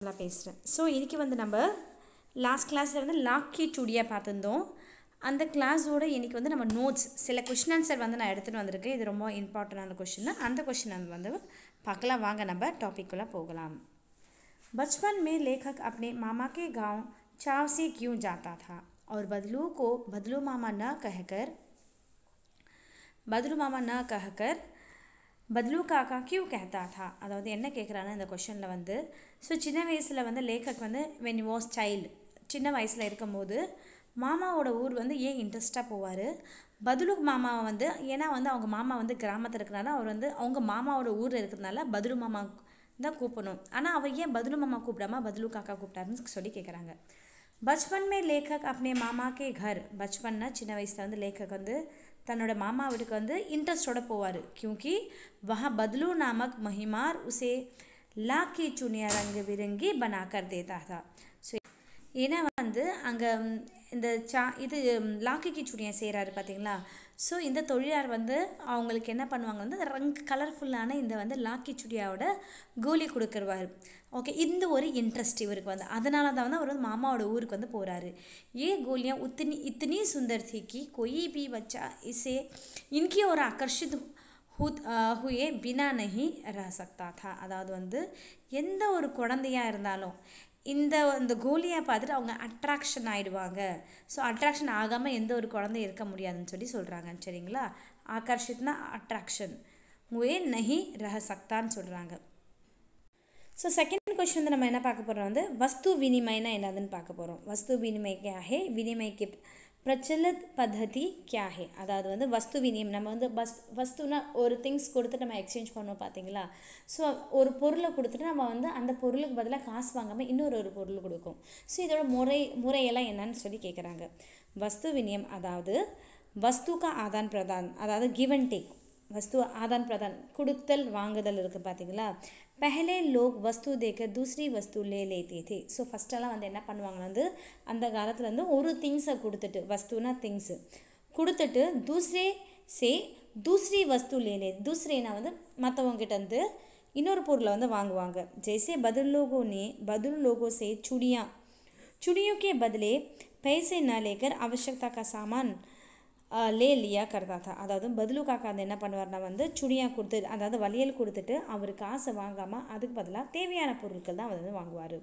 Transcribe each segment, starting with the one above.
நல்லா பேசுகிறேன் ஸோ இதுக்கு வந்து நம்ம லாஸ்ட் கிளாஸில் வந்து லாக்கி சுடியாக பார்த்துருந்தோம் அந்த கிளாஸோட இன்றைக்கி வந்து நம்ம நோட்ஸ் சில கொஷின் ஆன்சர் வந்து நான் எடுத்துகிட்டு வந்திருக்கேன் இது ரொம்ப இம்பார்ட்டண்டான கொஷின் அந்த கொஷின் வந்து பார்க்கலாம் வாங்க நம்ம टॉपिकला போகலாம் बचपन में लेखक अपने मामा के गांव चाव से क्यों जाता था और बदलू को बदलू मामा न कहकर बदलू मामा न कहकर பத்லு காக்கா கியூ கேத்தா தா அதாவது என்ன கேட்குறான்னு இந்த கொஷனில் வந்து ஸோ சின்ன வயசில் வந்து லேக்கக் வந்து வென் யூ வாஸ் சைல்டு சின்ன வயசில் இருக்கும்போது மாமாவோட ஊர் வந்து ஏன் இன்ட்ரெஸ்ட்டாக போவார் பதுலுக் மாமாவை வந்து ஏன்னா வந்து அவங்க மாமா வந்து கிராமத்தில் இருக்கிறனால அவர் வந்து அவங்க மாமாவோட ஊரில் இருக்கிறதுனால பதுலு மாமா தான் கூப்பிடணும் ஆனால் அவர் ஏன் பதுலு மாமா கூப்பிடாம பதுலு காக்கா கூப்பிட்டாருன்னு சொல்லி கேட்குறாங்க பச்பன் மே லேக்கக் அப்னே மாமா கர் பச்பன்னா சின்ன வயசில் வந்து லேக்கக் வந்து तनोட मामा वीट को इंट्रस्टोड़ पवार क्योंकि वहाँ बदलू नामक महिमार उसे ला के चुनिया रंग बिरंगी बना देता था ஏன்னா வந்து அங்கே இந்த சா இது லாக்கிக்கு சுடியன் செய்கிறாரு பார்த்தீங்களா ஸோ இந்த தொழிலாளர் வந்து அவங்களுக்கு என்ன பண்ணுவாங்க வந்து ரங் கலர்ஃபுல்லான இந்த வந்து லாக்கி சுடியாவோட கோலி கொடுக்குருவார் ஓகே இந்த ஒரு இன்ட்ரெஸ்ட் இவருக்கு வந்து அதனால தான் வந்து அவர் வந்து மாமாவோட ஊருக்கு வந்து போகிறாரு ஏ கோலியாக உத்தனி இத்தனி சுந்தர் திக்கி கொய் பி வச்சா இசே இன்கே ஒரு அக்கர்ஷித் ஹூத் ஹுயே பினா நஹி ரசக்தா தா அதாவது வந்து எந்த ஒரு குழந்தையாக இருந்தாலும் இந்த இந்த கோலியை பார்த்துட்டு அவங்க அட்ராக்ஷன் ஆகிடுவாங்க ஸோ அட்ராக்ஷன் ஆகாமல் எந்த ஒரு குழந்தை இருக்க முடியாதுன்னு சொல்லி சொல்கிறாங்க சரிங்களா ஆகர்ஷித்னா அட்ராக்ஷன் வே நஹி ரகசக்தான்னு சக்தான்னு சொல்கிறாங்க ஸோ செகண்ட் கொஸ்டின் வந்து நம்ம என்ன பார்க்க போகிறோம் வந்து வஸ்து வினிமயனா என்னதுன்னு பார்க்க போகிறோம் வஸ்து வினிமயக்காகே வினிமயக்கு பிரச்சலத் பद्धதி கியா அதாவது வந்து வஸ்து வினியம் நம்ம வந்து பஸ் வஸ்துனா ஒரு திங்ஸ் கொடுத்துட்டு நம்ம எக்ஸ்சேஞ்ச் பண்ணுவோம் பார்த்தீங்களா ஸோ ஒரு பொருளை கொடுத்துட்டு நம்ம வந்து அந்த பொருளுக்கு பதிலாக காசு வாங்காமல் இன்னொரு ஒரு பொருள் கொடுக்கும் ஸோ இதோட முறை முறையெல்லாம் என்னன்னு சொல்லி கேட்குறாங்க வஸ்து வினியம் அதாவது வஸ்துக்கா ஆதான் பிரதான் அதாவது கிவன் டேக் வஸ்து ஆதான் பிரதான் கொடுத்தல் வாங்குதல் இருக்குது பார்த்தீங்களா पहले लोग वस्तु देकर दूसरी वस्तु ले लेते थे ஸோ ஃபஸ்ட்டெல்லாம் வந்து என்ன பண்ணுவாங்கன்னா வந்து அந்த காலத்தில் வந்து ஒரு திங்ஸை கொடுத்துட்டு வஸ்துனா திங்ஸு கொடுத்துட்டு தூசரே சே தூசரி வஸ்து லேலே தூசரேனா வந்து மற்றவங்ககிட்ட வந்து இன்னொரு பொருளை வந்து வாங்குவாங்க ஜெய்சே பதில் லோகோனே பதில் லோகோ சே சுடியா चूड़ियों के बदले पैसे न சாமான் லே லியா கர்தா தான் அதாவது பதிலு காக்கா வந்து என்ன பண்ணுவார்னா வந்து சுடியாக கொடுத்து அதாவது வலியல் கொடுத்துட்டு அவர் காசு வாங்காமல் அதுக்கு பதிலாக தேவையான பொருட்கள் தான் வந்து வாங்குவார்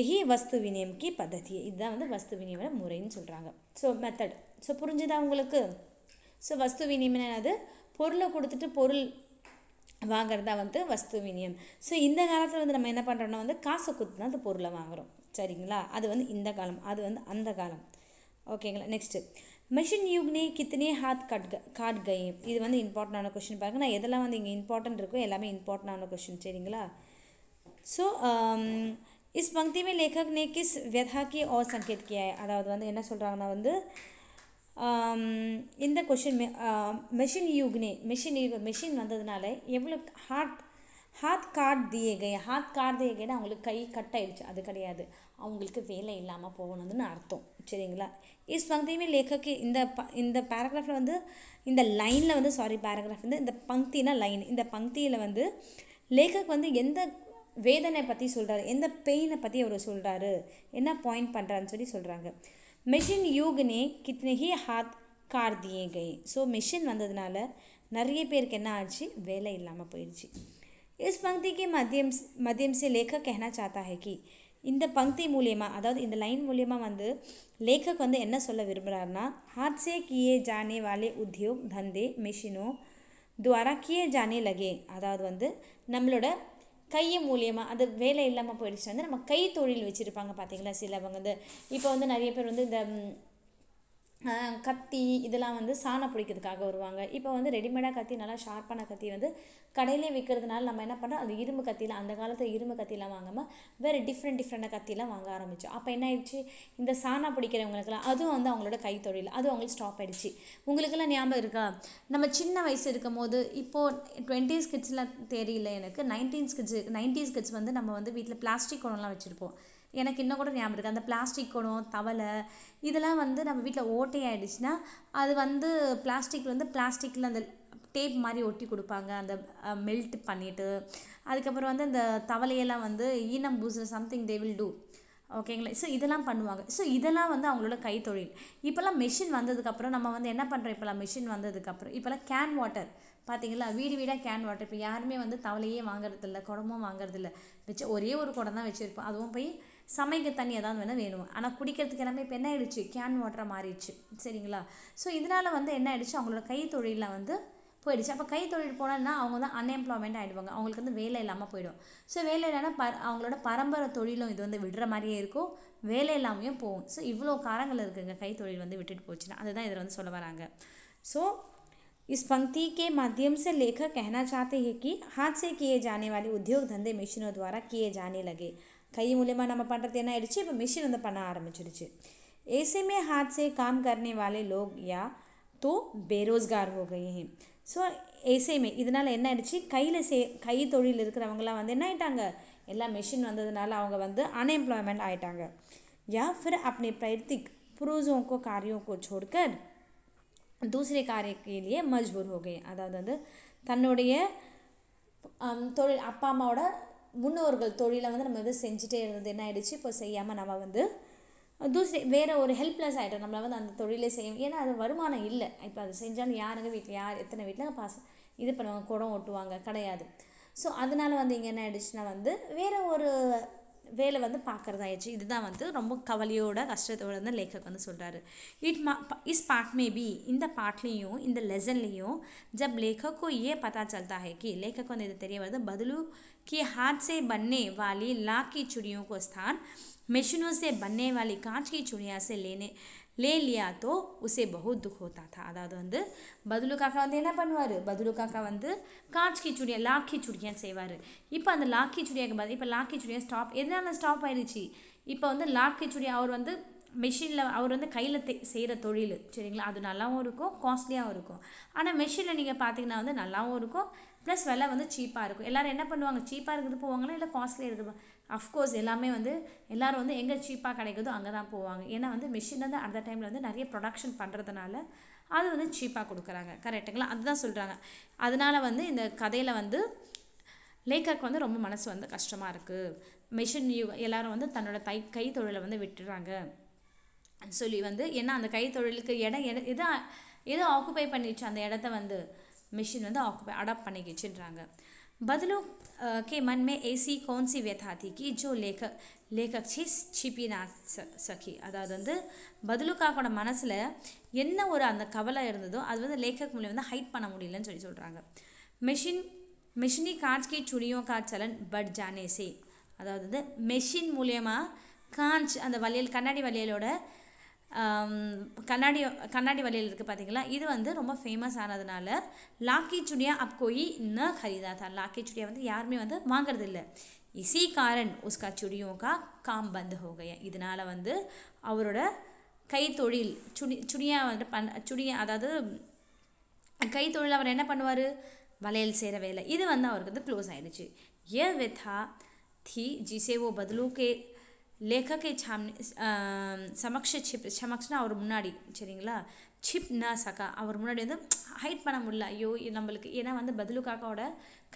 எஹி வஸ்து விநியமிக்கு பद्धதி இதுதான் வந்து வஸ்து விநியம முறைன்னு சொல்கிறாங்க ஸோ மெத்தட் ஸோ புரிஞ்சுதா உங்களுக்கு ஸோ வஸ்து விநியமனம் என்னது பொருளை கொடுத்துட்டு பொருள் வாங்குறதா வந்து வஸ்து விநியம் ஸோ இந்த காலத்தில் வந்து நம்ம என்ன பண்ணுறோம்னா வந்து காசை கொடுத்து தான் அந்த பொருளை வாங்குகிறோம் சரிங்களா அது வந்து இந்த காலம் அது வந்து அந்த காலம் ஓகேங்களா நெக்ஸ்ட்டு மிஷின் யுக்னே கித்தனே ஹாத் கட் காட் கை இது வந்து இம்பார்ட்டண்டான கொஷின் பாருங்க நான் எதெல்லாம் வந்து இங்கே இம்பார்ட்டன்ட் இருக்கோ எல்லாமே இம்பார்ட்டண்டான கொஷின் சரிங்களா ஸோ இஸ் um, பங்கி லேகக் நே கிஸ் किस व्यथा की ओर संकेत किया அதாவது வந்து என்ன சொல்கிறாங்கன்னா வந்து um, இந்த கொஷின் மெஷின் யூக்னே மெஷின் யூக் மெஷின் வந்ததுனால எவ்வளோ ஹார்ட் ஹாத் காட் தியேகை ஹாத் காட் தியகைன்னு அவங்களுக்கு கை கட் ஆயிடுச்சு அது கிடையாது அவங்களுக்கு வேலை இல்லாமல் போகணுதுன்னு அர்த்தம் சரிங்களா இஸ் பங்க்தியுமே லேக்கக்கு இந்த ப இந்த பேராகிராஃபில் வந்து இந்த லைனில் வந்து சாரி பேராகிராஃப் வந்து இந்த பங்கினா லைன் இந்த பங்க்தியில் வந்து லேக்கக் வந்து எந்த வேதனை பற்றி சொல்கிறாரு எந்த பெயினை பற்றி அவர் சொல்கிறாரு என்ன பாயிண்ட் பண்ணுறான்னு சொல்லி சொல்கிறாங்க மிஷின் யூக்னே கித்னஹி ஹாத் கார் ஸோ மிஷின் வந்ததுனால நிறைய பேருக்கு என்ன ஆச்சு வேலை இல்லாமல் போயிடுச்சு இஸ் பங்கி के माध्यम माध्यम से लेखक कहना चाहता இந்த பங்கி மூலியமாக அதாவது இந்த லைன் மூலியமாக வந்து லேக்கக் வந்து என்ன சொல்ல விரும்புகிறாருன்னா ஹாட்ஸே கியே ஜானே வாலே உத்தியோக் தந்தே மிஷினோ துவாரா கியே ஜானே லகே அதாவது வந்து நம்மளோட கையை மூலியமாக அது வேலை இல்லாமல் போயிடுச்சு வந்து நம்ம கை தொழில் வச்சுருப்பாங்க பார்த்தீங்களா சிலவங்க வந்து இப்போ வந்து நிறைய பேர் வந்து இந்த கத்தி இதெல்லாம் வந்து சாணம் பிடிக்கிறதுக்காக வருவாங்க இப்போ வந்து ரெடிமேடாக கத்தி நல்லா ஷார்ப்பான கத்தி வந்து கடையிலே விற்கிறதுனால நம்ம என்ன பண்ணோம் அந்த இரும்பு கத்தியில் அந்த காலத்தில் இரும்பு கத்திலாம் வாங்காமல் வேறு டிஃப்ரெண்ட் டிஃப்ரெண்டாக கத்திலாம் வாங்க ஆரம்பித்தோம் அப்போ என்ன ஆயிடுச்சு இந்த சாணம் பிடிக்கிறவங்களுக்குலாம் அதுவும் வந்து அவங்களோட கைத்தொழில் அது அவங்களுக்கு ஸ்டாப் ஆகிடுச்சு உங்களுக்கெல்லாம் ஞாபகம் இருக்கா நம்ம சின்ன வயசு இருக்கும் போது இப்போது டுவெண்ட்டி கிட்ஸ்லாம் தெரியல எனக்கு நைன்டீன்ஸ் ஸ்கிட்ஸ் நைன்டீஸ் கிட்ஸ் வந்து நம்ம வந்து வீட்டில் பிளாஸ்டிக் குணம்லாம் வச்சுருப்போம் எனக்கு இன்னும் கூட ஞாபகம் இருக்குது அந்த பிளாஸ்டிக் குடம் தவளை இதெல்லாம் வந்து நம்ம வீட்டில் ஓட்டை ஆகிடுச்சுன்னா அது வந்து பிளாஸ்டிக் வந்து பிளாஸ்டிக்கில் அந்த டேப் மாதிரி ஒட்டி கொடுப்பாங்க அந்த மெல்ட் பண்ணிவிட்டு அதுக்கப்புறம் வந்து இந்த தவளையெல்லாம் வந்து ஈனம் பூசு சம்திங் தே வில் டூ ஓகேங்களா ஸோ இதெல்லாம் பண்ணுவாங்க ஸோ இதெல்லாம் வந்து அவங்களோட கைத்தொழில் இப்போல்லாம் மிஷின் வந்ததுக்கப்புறம் நம்ம வந்து என்ன பண்ணுறோம் இப்போல்லாம் மிஷின் வந்ததுக்கப்புறம் இப்போல்லாம் கேன் வாட்டர் பார்த்தீங்களா வீடு வீடாக கேன் வாட்டர் இப்போ யாருமே வந்து தவளையே வாங்குறதில்ல குடமும் வாங்குறதில்ல வச்சு ஒரே ஒரு குடம் தான் வச்சுருப்போம் அதுவும் போய் சமைக்க தண்ணி ஏதாவது வேணால் வேணும் ஆனால் குடிக்கிறதுக்கு எல்லாமே இப்போ என்ன ஆயிடுச்சு கேன் வாட்டராக மாறிடுச்சு சரிங்களா ஸோ இதனால் வந்து என்ன ஆயிடுச்சு அவங்களோட கைத்தொழிலில் வந்து போயிடுச்சு அப்போ கைத்தொழில் போனோன்னா அவங்க தான் அன்எம்ப்ளாய்மெண்ட் ஆகிடுவாங்க அவங்களுக்கு வந்து வேலை இல்லாமல் போயிடும் ஸோ வேலை இல்லைன்னா ப அவங்களோட பரம்பரை தொழிலும் இது வந்து விடுற மாதிரியே இருக்கும் வேலை இல்லாமையும் போகும் ஸோ இவ்வளோ காரங்கள் இருக்குங்க கைத்தொழில் வந்து விட்டுட்டு போச்சுன்னா அதுதான் இதில் வந்து சொல்ல வராங்க ஸோ इस पंक्ति के माध्यम से लेखक कहना चाहते हैं कि हाथ से किए जाने वाले उद्योग धंधे मशीनों द्वारा किए जाने लगे கையூலமா நம்ம பண்றதே என்னாயிருச்சு இப்ப மெஷின் வந்து பண்ண ஆரம்பிச்சிடுச்சு ஏசிமே ஹார்ட் சே காம் ਕਰਨே वाले लोग யா தூ बेरोजगार हो गए हैं सो ऐसे में இதனால என்னாயிருச்சு கைய கையத் தோயில் இருக்குறவங்க எல்லாம் வந்து நைட்டாங்க எல்லாம் மெஷின் வந்ததனால அவங்க வந்து アン एम्प्लॉयमेंट ஆயிட்டாங்க या फिर अपने प्रायतिक فروजों को कार्यों को छोड़कर दूसरे कार्य के लिए मजबूर हो गए அடட தன்னுடைய அத்தோடு அப்பா அம்மாட முன்னோர்கள் தொழிலை வந்து நம்ம வந்து செஞ்சுட்டே இருந்தது என்ன ஆகிடுச்சு இப்போ செய்யாமல் நம்ம வந்து தூசி வேறு ஒரு ஹெல்ப்லெஸ் ஆகிட்டோம் நம்மளை வந்து அந்த தொழிலே செய்யும் ஏன்னா அது வருமானம் இல்லை இப்போ அது செஞ்சாலும் யாருங்க வீட்டில் யார் எத்தனை வீட்டில் பாச இது பண்ணுவாங்க குடம் ஓட்டுவாங்க கிடையாது ஸோ அதனால் வந்து இங்கே என்ன ஆகிடுச்சுன்னா வந்து வேறு ஒரு வேலை வந்து பார்க்குறதாயிடுச்சு இதுதான் வந்து ரொம்ப கவலையோட கஷ்டத்தோட வந்து லேக்கக் வந்து சொல்கிறாரு இட் மா இஸ் பார்ட் மே பி இந்த பாட்லேயும் இந்த லெசன்லேயும் ஜப் லேக்கோ ஏ பத்தா சல்தா ஹேக்கி கி வந்து இது தெரிய வருது பதிலு கி ஹாத் சே பன்னே வாலி லாக்கி சுடியும் ஸ்தான் மெஷினோ से बनने वाली காட்சி சுடியாசே चूड़ियाँ லே लिया तो उसे बहुत दुख होता அதாவது வந்து பதுலு காக்கா வந்து என்ன பண்ணுவார் பதுலு காக்கா வந்து காட்சி கிச்சுடியா லாக்கி சுடியான்னு செய்வார் இப்போ அந்த லாக்கி சுடியாக்கு பதில் இப்போ லாக்கி சுடியா ஸ்டாப் எதனால ஸ்டாப் ஆயிடுச்சு இப்போ வந்து லாக்கி சுடியா அவர் வந்து மெஷினில் அவர் வந்து கையில் தே செய்கிற தொழில் சரிங்களா அது நல்லாவும் இருக்கும் காஸ்ட்லியாகவும் இருக்கும் ஆனால் மெஷினில் நீங்கள் பார்த்தீங்கன்னா வந்து நல்லாவும் இருக்கும் ப்ளஸ் விலை வந்து சீப்பாக இருக்கும் எல்லோரும் என்ன பண்ணுவாங்க சீப்பாக இருக்கிறது போவாங்களா இல்லை காஸ்ட்லியாக இருக்குது அஃப்கோர்ஸ் எல்லாமே வந்து எல்லோரும் வந்து எங்கே சீப்பாக கிடைக்குதோ அங்கே தான் போவாங்க ஏன்னா வந்து மிஷின் வந்து அந்த டைமில் வந்து நிறைய ப்ரொடக்ஷன் பண்ணுறதுனால அது வந்து சீப்பாக கொடுக்குறாங்க கரெக்டுங்களா அதுதான் சொல்கிறாங்க அதனால் வந்து இந்த கதையில் வந்து லேக்கருக்கு வந்து ரொம்ப மனசு வந்து கஷ்டமாக இருக்குது மிஷின் யூ எல்லோரும் வந்து தன்னோட தை தொழிலை வந்து விட்டுறாங்க சொல்லி வந்து ஏன்னா அந்த கைத்தொழிலுக்கு இடம் எடு எது எது ஆக்குபை பண்ணிடுச்சு அந்த இடத்த வந்து மிஷின் வந்து ஆக்குபை அடாப்ட் பண்ணிக்கிச்சுன்றாங்க બદલો કે મનમાં એસી કોનસી વ્યથા હતી કે જો લેખક લેખક છી छिपी ના சகி அதாவது வந்து பதிலுக்காக்கோட மனசில் என்ன ஒரு அந்த கவலை இருந்ததோ அது வந்து லேக்கக் மூலியம் வந்து ஹைட் பண்ண முடியலன்னு சொல்லி சொல்கிறாங்க மெஷின் மெஷினி காஞ்ச் கி சுனியோ கா சலன் பட் ஜானேசே அதாவது வந்து மெஷின் மூலியமாக காஞ்ச் அந்த வளையல் கண்ணாடி வளையலோட கண்ணாடி கண்ணாடி வழியில் இருக்குது பார்த்தீங்களா இது வந்து ரொம்ப ஃபேமஸ் ஆனதுனால லாக்கி சுடியா அப்கோயி ந ஹரிதா தா லாக்கி சுடியா வந்து யாருமே வந்து வாங்குறது இல்லை இசி காரன் உஸ்கா சுடியும் கா காம் பந்து ஹோகைய இதனால் வந்து அவரோட கைத்தொழில் சுடி சுடியா வந்து பண் சுடியா அதாவது கைத்தொழில் அவர் என்ன பண்ணுவார் வளையல் செய்கிற வேலை இது வந்து அவருக்கு வந்து க்ளோஸ் ஆயிடுச்சு ஏ வெதா தி ஜிசேவோ ஓ கே லேखक சாம் சமக்ஷ சிப் சமக்ஷனா அவர் முன்னாடி சரிங்களா சிப் நா சகா அவர் முன்னாடி வந்து ஹைட் பண்ண முடியல ஐயோ நம்மளுக்கு ஏன்னா வந்து பதிலு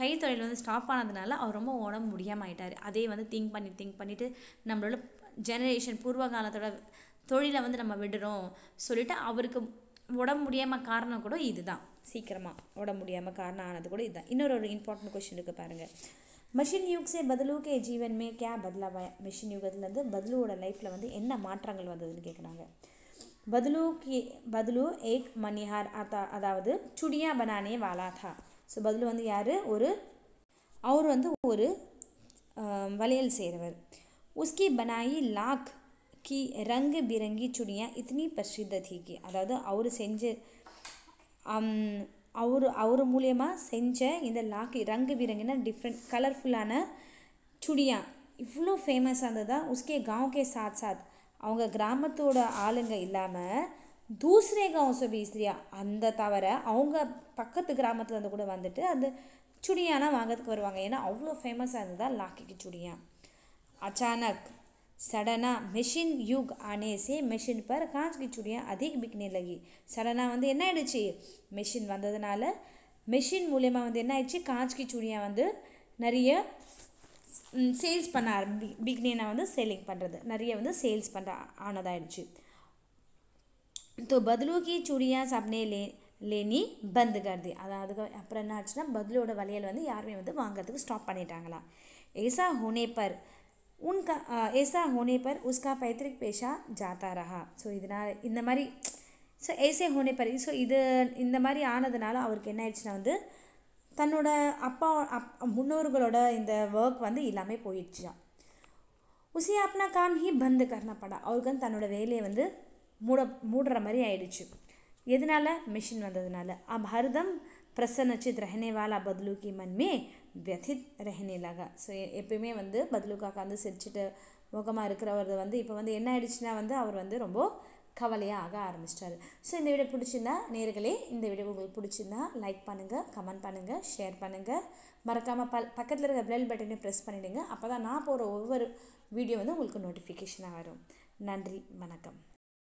கைத்தொழில் வந்து ஸ்டாப் ஆனதுனால அவர் ரொம்ப உடம்பு முடியாமல் ஆயிட்டார் அதே வந்து திங்க் பண்ணி திங்க் பண்ணிவிட்டு நம்மளோட ஜெனரேஷன் பூர்வ காலத்தோட தொழிலை வந்து நம்ம விடுறோம் சொல்லிவிட்டு அவருக்கு உடம்பு முடியாமல் காரணம் கூட இதுதான் சீக்கிரமாக உடம்பு முடியாமல் காரணம் ஆனது கூட இதுதான் இன்னொரு ஒரு இம்பார்ட்டன்ட் கொஷின் இருக்குது பாருங்கள் மிஷின் யுக் சே பதிலுக்கே ஜீவன்மே கே பதலாவாய் மிஷின் யுகத்துலேருந்து பதிலுவோட லைஃப்பில் வந்து என்ன மாற்றங்கள் வந்ததுன்னு கேட்குறாங்க பதிலு கே பதிலு ஏக் மணிஹார் அதா அதாவது சுடியா பனானே வாலாதா தா ஸோ பதிலு வந்து யார் ஒரு அவர் வந்து ஒரு வளையல் செய்கிறவர் உஸ்கி பனாயி லாக் கி ரங்கு பிரங்கி சுடியா இத்தனி பிரசித்த தீக்கி அதாவது அவர் செஞ்சு அவர் அவர் மூலியமாக செஞ்ச இந்த லாக்கி ரங்கு வீரங்கின டிஃப்ரெண்ட் கலர்ஃபுல்லான சுடியா இவ்வளோ ஃபேமஸாக இருந்ததா உஸ்கே கே சாத் சாத் அவங்க கிராமத்தோட ஆளுங்க இல்லாமல் தூசரே காவ் சபி அந்த தவிர அவங்க பக்கத்து கிராமத்துலேருந்து கூட வந்துட்டு அந்த சுடியானா வாங்கிறதுக்கு வருவாங்க ஏன்னா அவ்வளோ ஃபேமஸாக இருந்ததா லாக்கிக்கு சுடியா அச்சானக் சடனாக मशीन युग आने से मशीन पर कांच की चूड़ियाँ अधिक बिकने लगी வந்து என்ன ஆயிடுச்சு மெஷின் வந்ததுனால மெஷின் மூலயமா வந்து என்ன ஆயிடுச்சு காஞ்சிக்கு சுடியாக வந்து நிறைய சேல்ஸ் பண்ண ஆரம்பி பிகினா வந்து சேலிங் பண்ணுறது நிறைய வந்து சேல்ஸ் பண்ணுற ஆனதாயிடுச்சு ஸோ பதிலுக்கு சுடியா சப்னே லே லேனி பந்து கருதி அதாவது அப்புறம் என்ன ஆச்சுன்னா பதிலோட வளையல் வந்து யாருமே வந்து வாங்குறதுக்கு ஸ்டாப் பண்ணிட்டாங்களா ஏசா ஹோனே பர் உनका ஏசா ஹோனே பர் உஸ்கா பைத்ரிக் பேஷா जाता रहा ஸோ இதனால் இந்த மாதிரி ஸோ ஏசே ஹோனே பரி ஸோ இது இந்த மாதிரி ஆனதுனால அவருக்கு என்ன ஆயிடுச்சுன்னா வந்து தன்னோட அப்பா அப் முன்னோர்களோட இந்த ஒர்க் வந்து எல்லாமே போயிடுச்சான் உசி அப்னா காம் ஹி பந்து கர்ணப்படா அவருக்கு வந்து தன்னோட வேலையை வந்து மூட மூடுற மாதிரி ஆயிடுச்சு எதனால மிஷின் வந்ததுனால அப் ஹர்தம் பிரசன்னச்சு திரஹனேவாலா பத்லூக்கி மன்மே வெதித் रहने लगा ஸோ எப்பயுமே வந்து பதிலு காக்கா வந்து சிரிச்சுட்டு முகமாக இருக்கிறவர் வந்து இப்போ வந்து என்ன ஆயிடுச்சுன்னா வந்து அவர் வந்து ரொம்ப கவலையாக ஆக ஆரம்பிச்சிட்டாரு ஸோ இந்த வீடியோ பிடிச்சிருந்தா நேர்களே இந்த வீடியோ உங்களுக்கு பிடிச்சிருந்தா லைக் பண்ணுங்கள் கமெண்ட் பண்ணுங்கள் ஷேர் பண்ணுங்கள் மறக்காமல் பல் பக்கத்தில் இருக்க பெல் பட்டனை ப்ரெஸ் பண்ணிவிடுங்க அப்போ தான் நான் போகிற ஒவ்வொரு வீடியோ வந்து உங்களுக்கு நோட்டிஃபிகேஷனாக வரும் நன்றி வணக்கம்